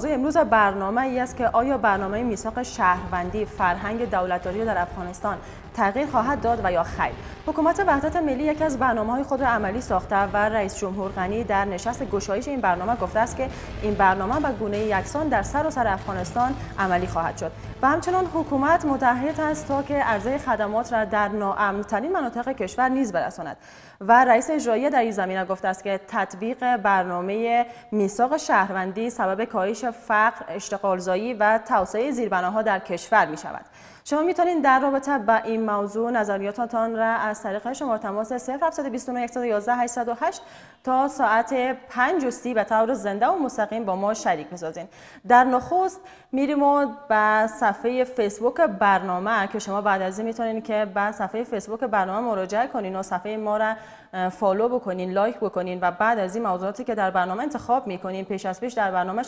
موضوع امروز برنامه ای است که آیا برنامه میثاق شهروندی فرهنگ دولتداری در افغانستان تغییر خواهد داد و یا خیر حکومت وحدت ملی یکی از برنامه های خود را عملی ساخته و رئیس جمهور غنی در نشست گشایش این برنامه گفته است که این برنامه به گونه یکسان در سراسر سر افغانستان عملی خواهد شد و همچنان حکومت متعهد است تا که عرضه خدمات را در ناامنترین مناطق کشور نیز برساند و رئیس اجرایی در این زمینه گفته است که تطبیق برنامه میثاق شهروندی سبب کاهش فقر اشتغالزایی و توسعه زیربناها در کشور می شود شما میتونید در رابطه با این موضوع نظریاتتان را از طریق شماره تماس 0729 تا ساعت 5 و سی به طور زنده و مستقیم با ما شریک میسازین در نخست میریم و به صفحه فیسبوک برنامه که شما بعد از این میتونین که به صفحه فیسبوک برنامه مراجعه کنین و صفحه ما را فالو بکنین لایک بکنین و بعد از این موضوعاتی که در برنامه انتخاب میکنین پیش از پیش در برنامه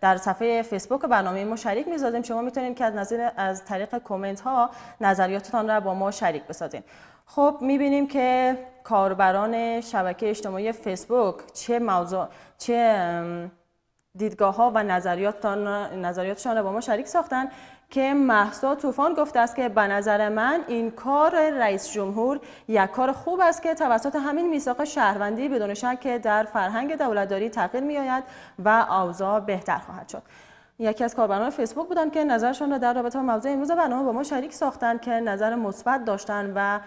در صفحه فیسبوک برنامه ما شریک میسازیم شما میتونین که از نظر از طریق کامنت ها نظریاتتان را با ما شریک بسازین خب میبینیم که کاربران شبکه اجتماعی فیسبوک چه موضوع چه دیدگاه ها و نظریاتشان را با ما شریک ساختن که محسا طوفان گفته است که به نظر من این کار رئیس جمهور یک کار خوب است که توسط همین میثاق شهروندی بدون شک در فرهنگ دولتداری تغییر می و آوزا بهتر خواهد شد یکی از کاربران فیسبوک بودن که نظرشان را در رابطه با موضوع امروز برنامه با ما شریک ساختن که نظر مثبت داشتن و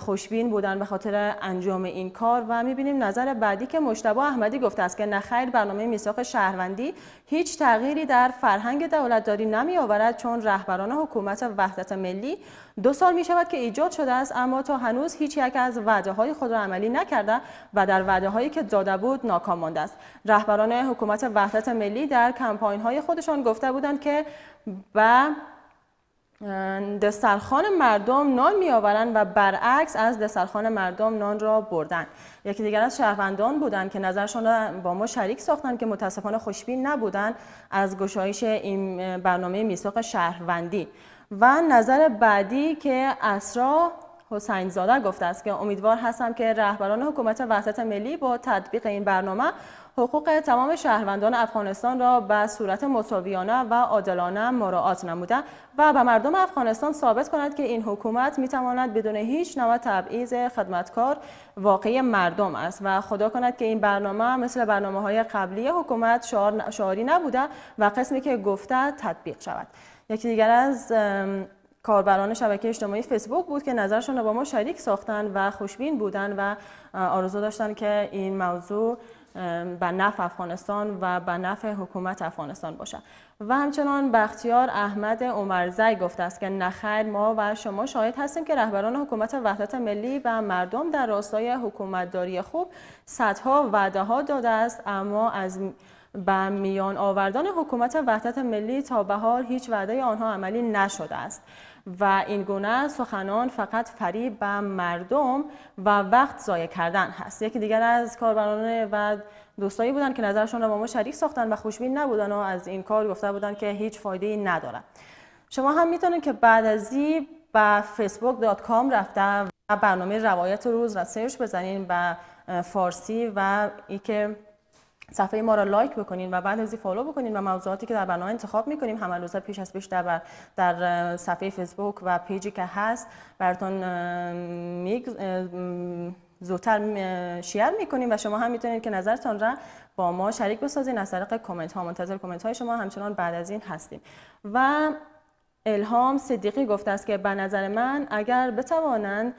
خوشبین بودن به خاطر انجام این کار و میبینیم نظر بعدی که مشتبه احمدی گفته است که نخیر برنامه میساق شهروندی هیچ تغییری در فرهنگ دولتداری نمی آورد چون رهبران حکومت وحدت ملی دو سال می شود که ایجاد شده است اما تا هنوز هیچ یک از وعده های خود را عملی نکرده و در وعده هایی که داده بود ناکام مانده است رهبران حکومت وحدت ملی در کمپاین های خودشان گفته بودند که و دسترخان مردم نان میآورند و برعکس از دسترخان مردم نان را بردن یکی دیگر از شهروندان بودند که نظرشان را با ما شریک ساختند که متاسفانه خوشبین نبودند از گشایش این برنامه میثاق شهروندی و نظر بعدی که اسرا حسین زاده گفته است که امیدوار هستم که رهبران حکومت وحدت ملی با تطبیق این برنامه حقوق تمام شهروندان افغانستان را به صورت مساویانه و عادلانه مراعات نموده و به مردم افغانستان ثابت کند که این حکومت میتواند بدون هیچ نوع تبعیض خدمتکار واقعی مردم است و خدا کند که این برنامه مثل برنامه های قبلی حکومت شعاری نبوده و قسمی که گفته تطبیق شود یکی دیگر از کاربران شبکه اجتماعی فیسبوک بود که نظرشون رو با ما شریک ساختن و خوشبین بودن و آرزو داشتن که این موضوع به نفع افغانستان و به نفع حکومت افغانستان باشد و همچنان بختیار احمد عمرزی گفته است که نخیر ما و شما شاهد هستیم که رهبران حکومت وحدت ملی و مردم در راستای حکومتداری خوب صدها وعده ها داده است اما از به میان آوردن حکومت وحدت ملی تا به حال هیچ وعده آنها عملی نشده است و این گونه سخنان فقط فریب به مردم و وقت ضایع کردن هست یکی دیگر از کاربران و دوستایی بودن که نظرشون رو با ما شریک ساختن و خوشبین نبودن و از این کار گفته بودن که هیچ فایده ای نداره شما هم میتونید که بعد از این به فیسبوک دات کام رفته و برنامه روایت روز را سرچ بزنین به فارسی و ای که صفحه ما را لایک بکنین و بعد از این فالو بکنین و موضوعاتی که در برنامه انتخاب میکنیم همه روزا پیش از پیش در, در صفحه فیسبوک و پیجی که هست براتون زودتر شیر میکنیم و شما هم میتونید که نظرتان را با ما شریک بسازین از طریق کامنت ها منتظر کامنت های شما همچنان بعد از این هستیم و الهام صدیقی گفته است که به نظر من اگر بتوانند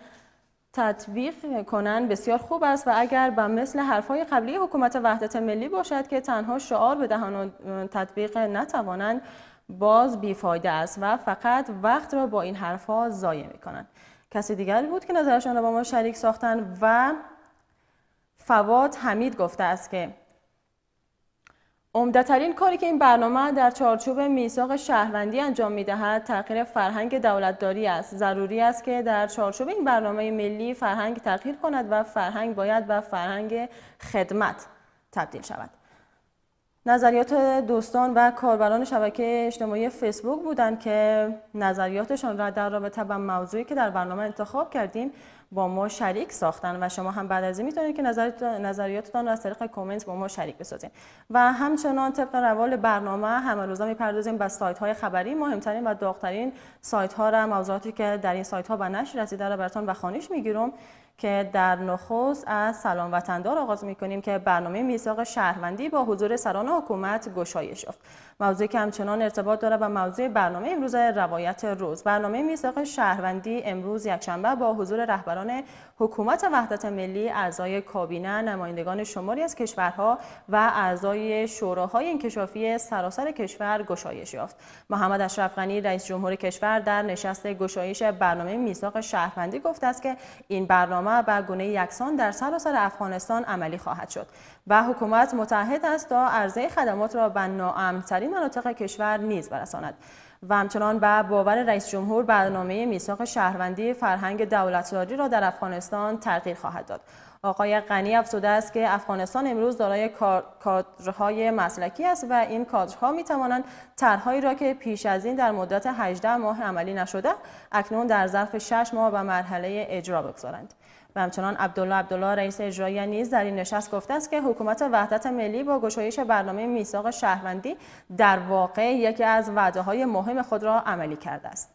تطبیق کنند بسیار خوب است و اگر به مثل حرفهای قبلی حکومت وحدت ملی باشد که تنها شعار به و تطبیق نتوانند باز بیفایده است و فقط وقت را با این حرفها ضایع می کنند کسی دیگر بود که نظرشان را با ما شریک ساختن و فواد حمید گفته است که عمدهترین کاری که این برنامه در چارچوب میثاق شهروندی انجام میدهد تغییر فرهنگ دولتداری است ضروری است که در چارچوب این برنامه ملی فرهنگ تغییر کند و فرهنگ باید به فرهنگ خدمت تبدیل شود نظریات دوستان و کاربران شبکه اجتماعی فیسبوک بودند که نظریاتشان را در رابطه با موضوعی که در برنامه انتخاب کردیم با ما شریک ساختن و شما هم بعد از این میتونید که نظریاتتان را از طریق کامنت با ما شریک بسازید و همچنان طبق روال برنامه همه روزا میپردازیم به سایت های خبری مهمترین و داغترین سایت ها را موضوعاتی که در این سایت ها به نشر رسیده را براتان به میگیرم که در نخوز از سلام وطندار آغاز می کنیم که برنامه میثاق شهروندی با حضور سران حکومت گشایش یافت موضوعی که همچنان ارتباط داره با موضوع برنامه امروز روایت روز برنامه میثاق شهروندی امروز یکشنبه با حضور رهبران حکومت وحدت ملی اعضای کابینه نمایندگان شماری از کشورها و اعضای شوراهای انکشافی سراسر کشور گشایش یافت محمد اشرف غنی رئیس جمهور کشور در نشست گشایش برنامه میثاق شهروندی گفته است که این برنامه برنامه به گونه یکسان در سراسر افغانستان عملی خواهد شد و حکومت متحد است تا عرضه خدمات را به ناامنترین مناطق کشور نیز برساند و همچنان به باور رئیس جمهور برنامه میثاق شهروندی فرهنگ دولتداری را در افغانستان تغییر خواهد داد آقای غنی افزوده است که افغانستان امروز دارای کادرهای مسلکی است و این کادرها می توانند طرحهایی را که پیش از این در مدت 18 ماه عملی نشده اکنون در ظرف 6 ماه به مرحله اجرا بگذارند و همچنان عبدالله عبدالله رئیس اجرایی نیز در این نشست گفته است که حکومت وحدت ملی با گشایش برنامه میثاق شهروندی در واقع یکی از وعده های مهم خود را عملی کرده است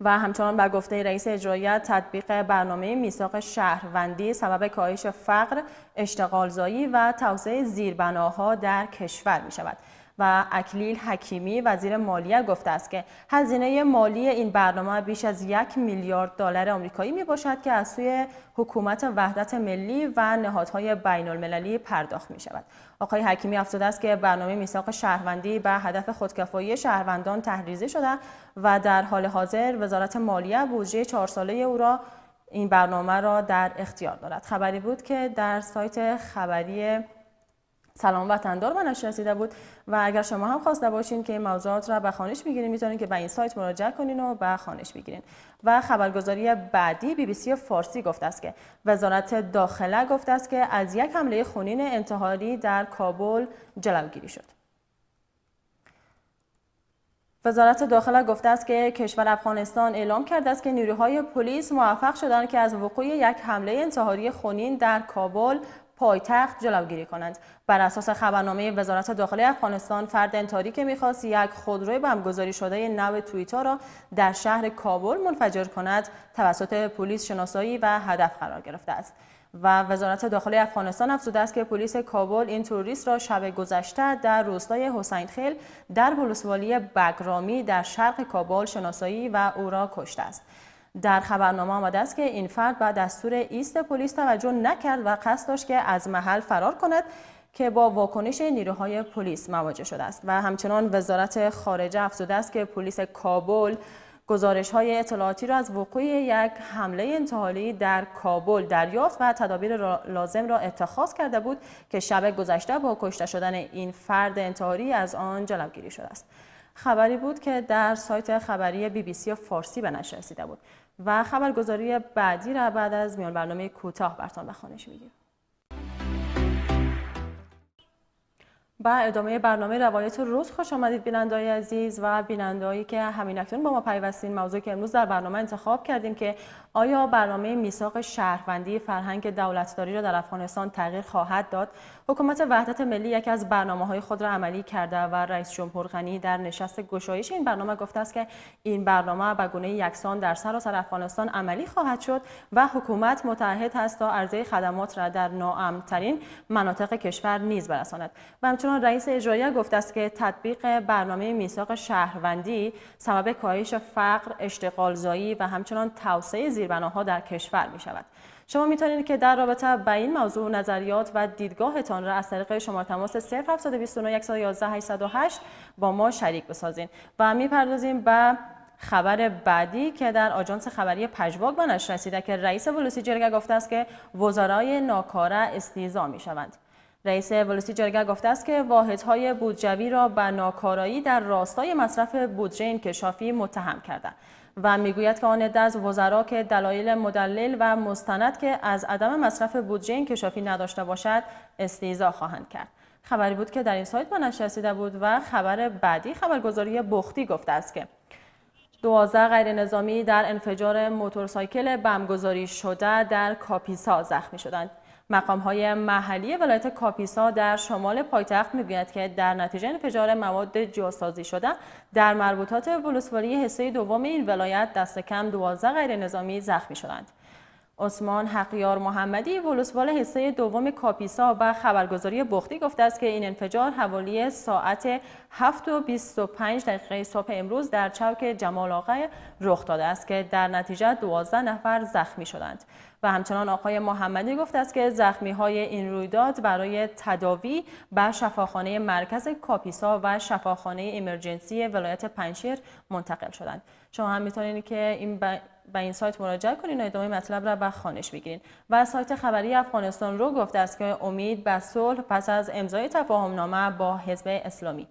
و همچنان بر گفته رئیس اجرایی تطبیق برنامه میثاق شهروندی سبب کاهش فقر، اشتغالزایی و توسعه زیربناها در کشور می شود. و اکلیل حکیمی وزیر مالیه گفته است که هزینه مالی این برنامه بیش از یک میلیارد دلار آمریکایی می باشد که از سوی حکومت وحدت ملی و نهادهای بین المللی پرداخت می شود. آقای حکیمی افزوده است که برنامه میثاق شهروندی به هدف خودکفایی شهروندان تحریزی شده و در حال حاضر وزارت مالیه بودجه چهار ساله او را این برنامه را در اختیار دارد. خبری بود که در سایت خبری سلام وطندار من رسیده بود و اگر شما هم خواسته باشین که این موضوعات را به خانش بگیرین میتونین که به این سایت مراجعه کنین و به خانش بگیرین و خبرگزاری بعدی بی بی سی فارسی گفت است که وزارت داخله گفت است که از یک حمله خونین انتحاری در کابل جلوگیری شد وزارت داخله گفته است که کشور افغانستان اعلام کرده است که نیروهای پلیس موفق شدند که از وقوع یک حمله انتحاری خونین در کابل پایتخت جلوگیری کنند بر اساس خبرنامه وزارت داخلی افغانستان فرد انتاری که میخواست یک خودروی بمبگذاری شده نو تویتا را در شهر کابل منفجر کند توسط پلیس شناسایی و هدف قرار گرفته است و وزارت داخلی افغانستان افزوده است که پلیس کابل این تروریست را شب گذشته در روستای حسین خیل در بلوسوالی بگرامی در شرق کابل شناسایی و او را کشته است در خبرنامه آمده است که این فرد به دستور ایست پلیس توجه نکرد و قصد داشت که از محل فرار کند که با واکنش نیروهای پلیس مواجه شده است و همچنان وزارت خارجه افزوده است که پلیس کابل گزارش های اطلاعاتی را از وقوع یک حمله انتحاری در کابل دریافت و تدابیر لازم را اتخاذ کرده بود که شب گذشته با کشته شدن این فرد انتحاری از آن جلبگیری شده است. خبری بود که در سایت خبری بی بی سی فارسی به نشر رسیده بود. و خبرگزاری بعدی را بعد از میان برنامه کوتاه برتان به خانش با ادامه برنامه روایت روز خوش آمدید بینندای عزیز و بینندایی که همین اکنون با ما پیوستین موضوع که امروز در برنامه انتخاب کردیم که آیا برنامه میثاق شهروندی فرهنگ دولتداری را در افغانستان تغییر خواهد داد حکومت وحدت ملی یکی از برنامه های خود را عملی کرده و رئیس جمهور غنی در نشست گشایش این برنامه گفته است که این برنامه به گونه یکسان در سراسر افغانستان عملی خواهد شد و حکومت متعهد است تا عرضه خدمات را در ترین مناطق کشور نیز برساند و رئیس اجرایی گفته است که تطبیق برنامه میثاق شهروندی سبب کاهش فقر، زایی و همچنان توسعه زیربناها در کشور می شود. شما میتونید که در رابطه با این موضوع نظریات و دیدگاهتان را از طریق شماره تماس 0721111808 با ما شریک بسازین و میپردازیم به خبر بعدی که در آژانس خبری پژواک به نشر رسیده که رئیس ولوسی جرگه گفته است که وزرای ناکاره استیزا می شوند. رئیس ولسی جرگر گفته است که واحدهای بودجوی را به ناکارایی در راستای مصرف بودجه انکشافی متهم کردند و میگوید که آن از وزرا که دلایل مدلل و مستند که از عدم مصرف بودجه انکشافی نداشته باشد استیزا خواهند کرد خبری بود که در این سایت به رسیده بود و خبر بعدی خبرگزاری بختی گفته است که دوازده غیر نظامی در انفجار موتورسایکل بمگذاری شده در کاپیسا زخمی شدند مقام های محلی ولایت کاپیسا در شمال پایتخت میگویند که در نتیجه انفجار مواد جاسازی شده در مربوطات ولسوالی حصه دوم این ولایت دست کم 12 غیر نظامی زخمی شدند. عثمان حقیار محمدی ولسوال حصه دوم کاپیسا و خبرگزاری بختی گفته است که این انفجار حوالی ساعت 7 و 25 دقیقه صبح امروز در چوک جمال آقای رخ داده است که در نتیجه 12 نفر زخمی شدند و همچنان آقای محمدی گفته است که زخمی های این رویداد برای تداوی به شفاخانه مرکز کاپیسا و شفاخانه ایمرجنسی ولایت پنشیر منتقل شدند شما هم میتونید که این به این سایت مراجعه کنین و ادامه مطلب را به خانش بگیرین و سایت خبری افغانستان رو گفته است که امید به صلح پس از امضای نامه با حزب اسلامی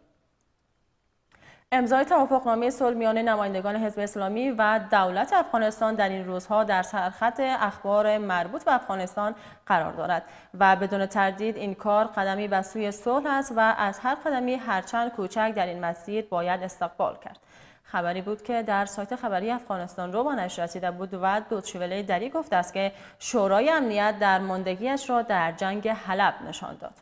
امضای توافقنامه صلح میان نمایندگان حزب اسلامی و دولت افغانستان در این روزها در سرخط اخبار مربوط به افغانستان قرار دارد و بدون تردید این کار قدمی به سوی صلح است و از هر قدمی هرچند کوچک در این مسیر باید استقبال کرد خبری بود که در سایت خبری افغانستان رو با رسیده بود و دوتشویله دری گفت است که شورای امنیت در ماندگیش را در جنگ حلب نشان داد.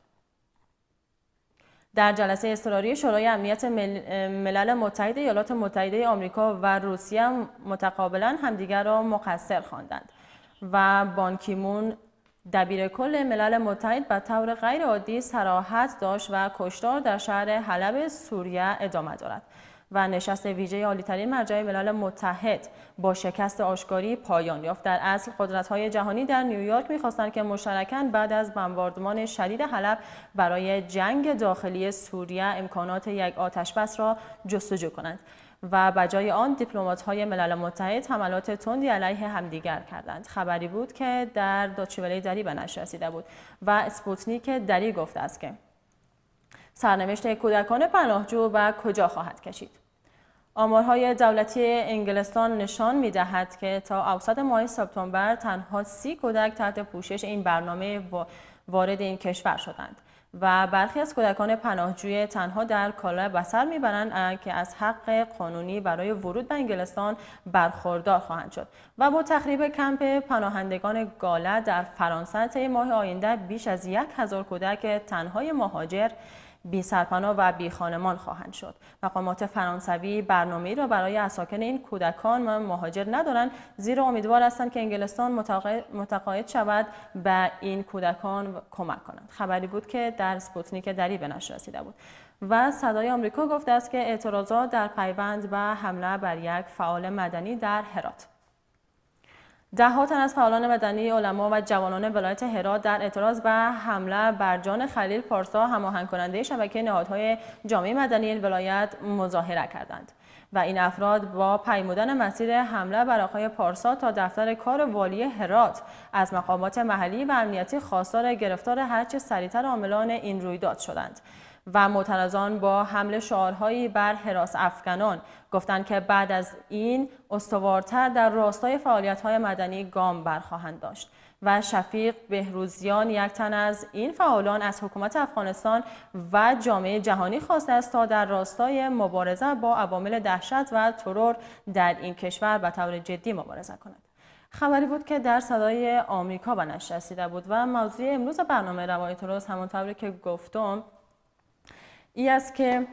در جلسه اضطراری شورای امنیت ملل متحد ایالات متحده آمریکا و روسیه متقابلا همدیگر را مقصر خواندند و بانکیمون دبیر کل ملل متحد به طور عادی سراحت داشت و کشتار در شهر حلب سوریه ادامه دارد. و نشست ویژه عالیترین مرجع ملل متحد با شکست آشکاری پایان یافت در اصل های جهانی در نیویورک میخواستند که مشترکاً بعد از بمباردمان شدید حلب برای جنگ داخلی سوریه امکانات یک بس را جستجو کنند و بجای آن های ملل متحد حملات تندی علیه همدیگر کردند خبری بود که در دوچیوله دری به نشر رسیده بود و اسپوتنیک دری گفته است که سرنوشت کودکان پناهجو و کجا خواهد کشید آمارهای دولتی انگلستان نشان می دهد که تا اوسط ماه سپتامبر تنها سی کودک تحت پوشش این برنامه وارد این کشور شدند و برخی از کودکان پناهجوی تنها در کالا بسر میبرند که از حق قانونی برای ورود به انگلستان برخوردار خواهند شد و با تخریب کمپ پناهندگان گاله در فرانسه طی ماه آینده بیش از یک هزار کودک تنهای مهاجر بی سرپناه و بی خانمان خواهند شد. مقامات فرانسوی برنامه را برای اساکن این کودکان مهاجر ندارند زیرا امیدوار هستند که انگلستان متقاعد شود به این کودکان کمک کند. خبری بود که در سپوتنیک دری به نشر رسیده بود. و صدای آمریکا گفته است که اعتراضات در پیوند و حمله بر یک فعال مدنی در هرات ده تن از فعالان مدنی، علما و جوانان ولایت هرات در اعتراض به حمله بر جان خلیل پارسا هماهنگ کننده شبکه نهادهای جامعه مدنی ولایت مظاهره کردند و این افراد با پیمودن مسیر حمله بر آقای پارسا تا دفتر کار والی هرات از مقامات محلی و امنیتی خواستار گرفتار هرچه سریعتر عاملان این رویداد شدند و معترضان با حمله شعارهایی بر حراس افغانان گفتند که بعد از این استوارتر در راستای فعالیت‌های مدنی گام برخواهند داشت و شفیق بهروزیان یک تن از این فعالان از حکومت افغانستان و جامعه جهانی خواسته است تا در راستای مبارزه با عوامل دهشت و ترور در این کشور به طور جدی مبارزه کند خبری بود که در صدای آمریکا به بود و موضوع امروز برنامه روایت روز همانطور که گفتم ای است که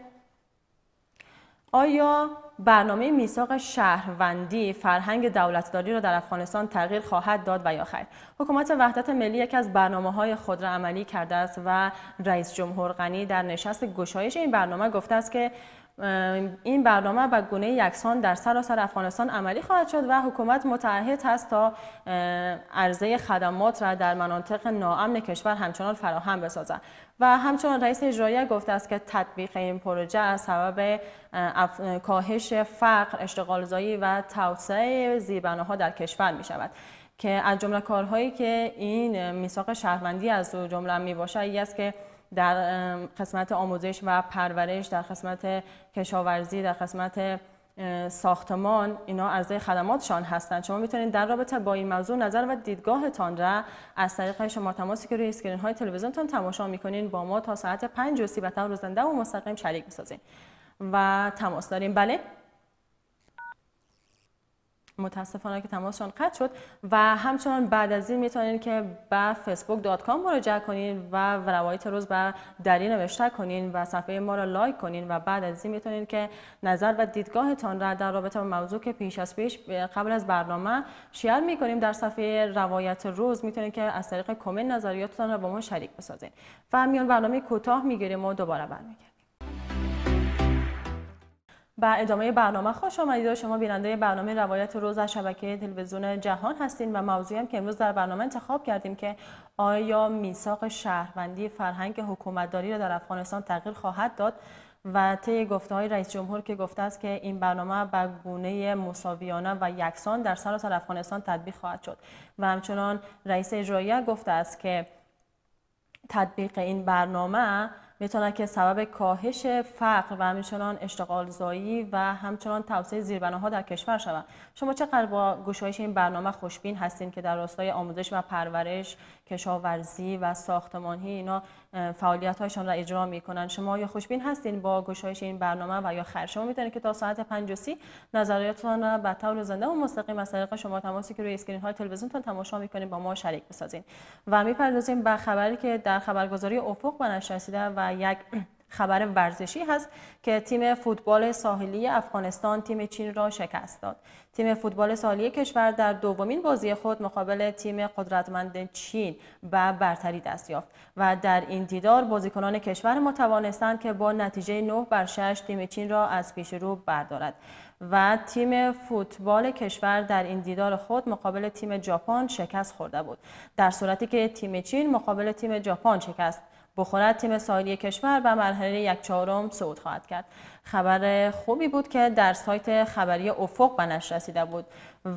آیا برنامه میثاق شهروندی فرهنگ دولتداری را در افغانستان تغییر خواهد داد و یا خیر حکومت وحدت ملی یکی از برنامه های خود را عملی کرده است و رئیس جمهور غنی در نشست گشایش این برنامه گفته است که این برنامه به گونه یکسان در سراسر افغانستان عملی خواهد شد و حکومت متعهد است تا عرضه خدمات را در مناطق ناامن کشور همچنان فراهم بسازد و همچنان رئیس اجرایی گفته است که تطبیق این پروژه از سبب کاهش فقر، اشتغال زایی و توسعه زیربناها در کشور می شود. که از جمله کارهایی که این میثاق شهروندی از جمله می باشد است که در قسمت آموزش و پرورش در قسمت کشاورزی در قسمت ساختمان اینا از خدماتشان هستند شما میتونید در رابطه با این موضوع نظر و دیدگاهتان را از طریق شما تماسی که روی اسکرین های تلویزیونتون تماشا میکنین با ما تا ساعت 5 و سی روزنده و مستقیم شریک میسازیم و تماس داریم بله متاسفانه که تماسشان قطع شد و همچنان بعد از این میتونید که به فیسبوک دات کام مراجعه کنین و روایت روز به دری نوشته کنین و صفحه ما را لایک کنین و بعد از این میتونین که نظر و دیدگاهتان را در رابطه با موضوع که پیش از پیش قبل از برنامه شیر کنیم در صفحه روایت روز میتونین که از طریق کامنت نظریاتتان را با ما شریک بسازین و میان برنامه کوتاه میگیریم و دوباره برمیگردیم به ادامه برنامه خوش آمدید شما بیننده برنامه روایت روز از شبکه تلویزیون جهان هستین و موضوعی هم که امروز در برنامه انتخاب کردیم که آیا میثاق شهروندی فرهنگ حکومتداری را در افغانستان تغییر خواهد داد و طی گفته های رئیس جمهور که گفته است که این برنامه به گونه مساویانه و یکسان در سراسر افغانستان تطبیق خواهد شد و همچنان رئیس اجرایی گفته است که تطبیق این برنامه میتونه که سبب کاهش فقر و همچنان اشتغال زایی و همچنان توسعه زیربناها در کشور شود شما چقدر با گشایش این برنامه خوشبین هستین که در راستای آموزش و پرورش کشاورزی و ساختمانی اینا فعالیت هایشان را اجرا میکنن شما یا خوشبین هستین با گشایش این برنامه و یا خیر شما میتونید که تا ساعت 5 نظراتتون نظریاتتان را به طور زنده و مستقیم از طریق شما تماسی که روی اسکرین های تلویزیونتون تماشا میکنید با ما شریک بسازین و میپردازیم به خبری که در خبرگزاری افق به و یک خبر ورزشی هست که تیم فوتبال ساحلی افغانستان تیم چین را شکست داد. تیم فوتبال ساحلی کشور در دومین بازی خود مقابل تیم قدرتمند چین و برتری دست یافت و در این دیدار بازیکنان کشور ما توانستند که با نتیجه 9 بر 6 تیم چین را از پیش رو بردارد و تیم فوتبال کشور در این دیدار خود مقابل تیم ژاپن شکست خورده بود در صورتی که تیم چین مقابل تیم ژاپن شکست بخورد تیم ساحلی کشور و مرحله یک چهارم صعود خواهد کرد خبر خوبی بود که در سایت خبری افق به نشر رسیده بود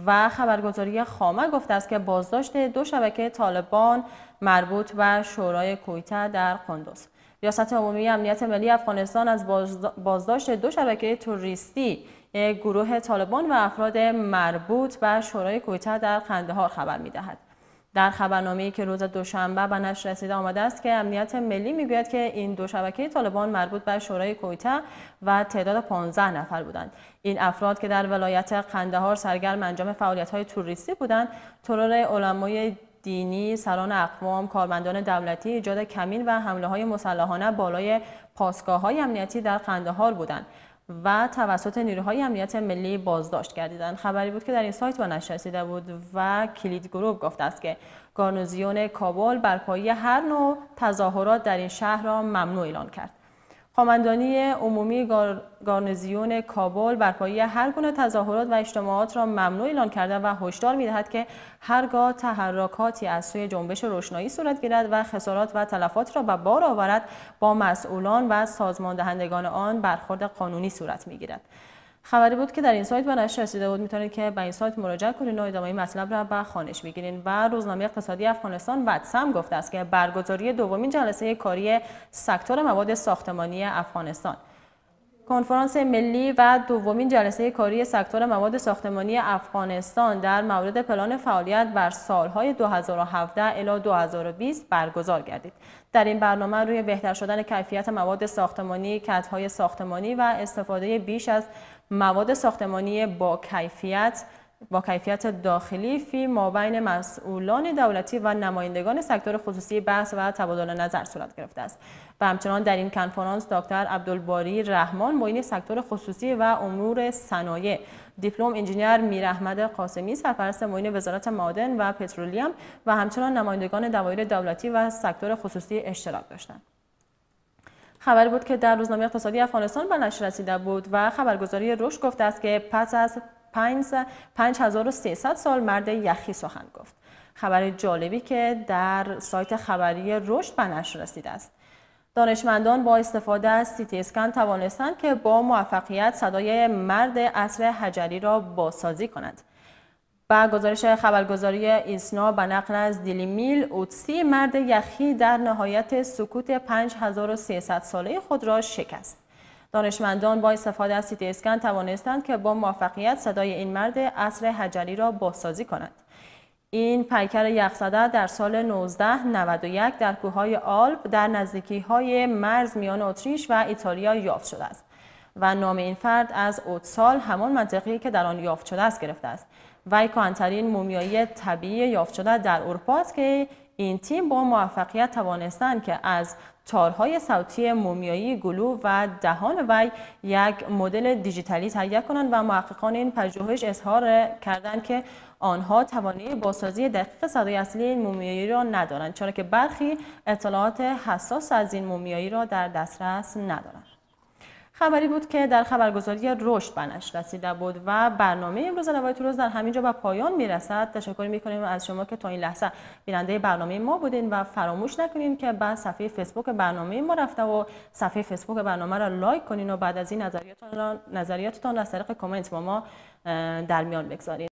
و خبرگزاری خامه گفته است که بازداشت دو شبکه طالبان مربوط به شورای کویتا در قندوز ریاست عمومی امنیت ملی افغانستان از بازداشت دو شبکه توریستی گروه طالبان و افراد مربوط به شورای کویتا در قندهار خبر میدهد در خبرنامه‌ای که روز دوشنبه به نشر رسیده آمده است که امنیت ملی میگوید که این دو شبکه طالبان مربوط به شورای کویته و تعداد 15 نفر بودند این افراد که در ولایت قندهار سرگرم انجام فعالیت‌های توریستی بودند ترور علمای دینی، سران اقوام، کارمندان دولتی، ایجاد کمین و حمله های مسلحانه بالای پاسگاه های امنیتی در قندهار بودند. و توسط نیروهای امنیت ملی بازداشت گردیدن خبری بود که در این سایت با نشرسیده بود و کلید گروپ گفته است که گارنوزیون کابل برپایی هر نوع تظاهرات در این شهر را ممنوع اعلان کرد خامندانی عمومی گارنزیون کابل بر پایه هر گونه تظاهرات و اجتماعات را ممنوع اعلان کرده و هشدار می‌دهد که هرگاه تحرکاتی از سوی جنبش روشنایی صورت گیرد و خسارات و تلفات را به بار آورد با مسئولان و سازماندهندگان آن برخورد قانونی صورت می‌گیرد. خبری بود که در این سایت به نشر رسیده بود میتونید که به این سایت مراجعه کنید و ادامه مطلب را به خانش بگیرین و روزنامه اقتصادی افغانستان بدسم گفته است که برگزاری دومین جلسه کاری سکتور مواد ساختمانی افغانستان کنفرانس ملی و دومین جلسه کاری سکتور مواد ساختمانی افغانستان در مورد پلان فعالیت بر سالهای 2017 الی 2020 برگزار گردید. در این برنامه روی بهتر شدن کیفیت مواد ساختمانی، کتهای ساختمانی و استفاده بیش از مواد ساختمانی با کیفیت با کیفیت داخلی فی مابین مسئولان دولتی و نمایندگان سکتور خصوصی بحث و تبادل نظر صورت گرفته است و همچنان در این کنفرانس دکتر عبدالباری رحمان معین سکتور خصوصی و امور صنایع دیپلم انجینیر میرحمد قاسمی سرپرست معین وزارت معادن و پترولیم و همچنان نمایندگان دوایر دولتی و سکتور خصوصی اشتراک داشتند خبری بود که در روزنامه اقتصادی افغانستان به نشر رسیده بود و خبرگزاری روش گفته است که پس از 5300 سال مرد یخی سخن گفت خبر جالبی که در سایت خبری رشد به نشر رسیده است دانشمندان با استفاده از تی اسکن توانستند که با موفقیت صدای مرد عصر حجری را بازسازی کنند و گزارش خبرگزاری ایسنا به نقل از دیلی میل اوتسی مرد یخی در نهایت سکوت 5300 ساله خود را شکست. دانشمندان با استفاده از سیتی اسکن توانستند که با موفقیت صدای این مرد اصر حجری را بازسازی کنند. این پیکر یخزده در سال 1991 در کوههای آلپ در نزدیکی های مرز میان اتریش و ایتالیا یافت شده است و نام این فرد از اوتسال همان منطقی که در آن یافت شده است گرفته است. و کانترین مومیایی طبیعی یافت شده در اروپا است که این تیم با موفقیت توانستند که از تارهای صوتی مومیایی گلو و دهان وی یک مدل دیجیتالی تهیه کنند و محققان این پژوهش اظهار کردند که آنها توانایی بازسازی دقیق صدای اصلی این مومیایی را ندارند چرا که برخی اطلاعات حساس از این مومیایی را در دسترس ندارند خبری بود که در خبرگزاری رشد بنش رسیده بود و برنامه امروز روایت روز در همینجا به پایان میرسد تشکر میکنیم از شما که تا این لحظه بیننده برنامه ما بودین و فراموش نکنین که به صفحه فیسبوک برنامه ما رفته و صفحه فیسبوک برنامه را لایک کنین و بعد از این نظریاتتان نظریاتتان را از طریق کامنت با ما در میان بگذارین